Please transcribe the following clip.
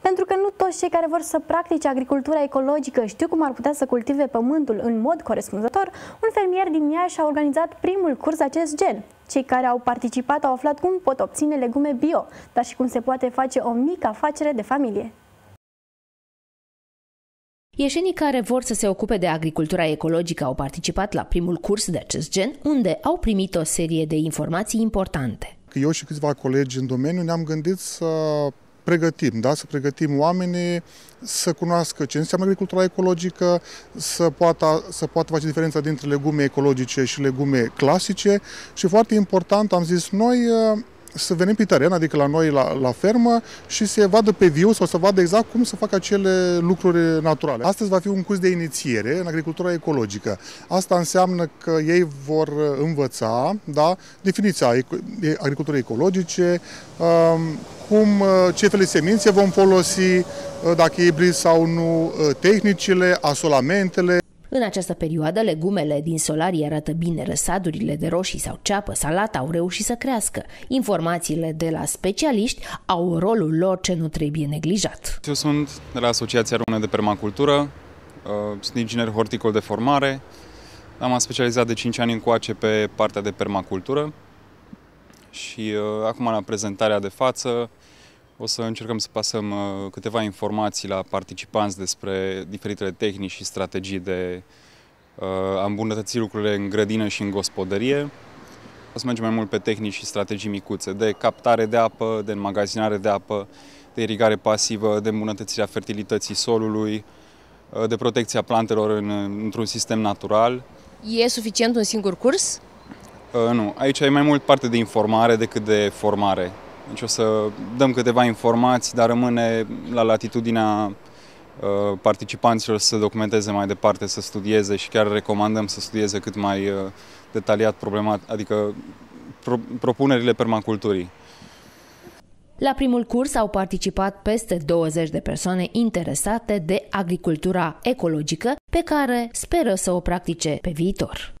Pentru că nu toți cei care vor să practice agricultura ecologică știu cum ar putea să cultive pământul în mod corespunzător, un fermier din Iași a organizat primul curs acest gen. Cei care au participat au aflat cum pot obține legume bio, dar și cum se poate face o mică afacere de familie. Ieșenii care vor să se ocupe de agricultura ecologică au participat la primul curs de acest gen, unde au primit o serie de informații importante. Eu și câțiva colegi în domeniu ne-am gândit să pregătim, da? să pregătim oamenii să cunoască ce înseamnă agricultura ecologică, să poată, să poată face diferența dintre legume ecologice și legume clasice și foarte important, am zis noi, să venim pe teren, adică la noi, la, la fermă, și să vadă pe viu sau să vadă exact cum să facă acele lucruri naturale. Astăzi va fi un curs de inițiere în agricultura ecologică. Asta înseamnă că ei vor învăța da, definiția agriculturii ecologice, um, cum, uh, ce fel de semințe vom folosi, uh, dacă e sau nu, uh, tehnicile, asolamentele. În această perioadă, legumele din solarii arată bine, răsadurile de roșii sau ceapă, salata au reușit să crească. Informațiile de la specialiști au rolul lor ce nu trebuie neglijat. Eu sunt de la Asociația Română de Permacultură, uh, sunt inginer horticol de formare, am specializat de 5 ani încoace pe partea de permacultură și uh, acum la prezentarea de față o să încercăm să pasăm uh, câteva informații la participanți despre diferitele tehnici și strategii de uh, a îmbunătăți lucrurile în grădină și în gospodărie. O să mergem mai mult pe tehnici și strategii micuțe, de captare de apă, de înmagazinare de apă, de irigare pasivă, de îmbunătățirea fertilității solului, uh, de protecția plantelor în, într-un sistem natural. E suficient un singur curs? Uh, nu, aici ai mai mult parte de informare decât de formare. Deci o să dăm câteva informații, dar rămâne la latitudinea uh, participanților să se documenteze mai departe, să studieze și chiar recomandăm să studieze cât mai uh, detaliat problema, adică pro, propunerile permaculturii. La primul curs au participat peste 20 de persoane interesate de agricultura ecologică, pe care speră să o practice pe viitor.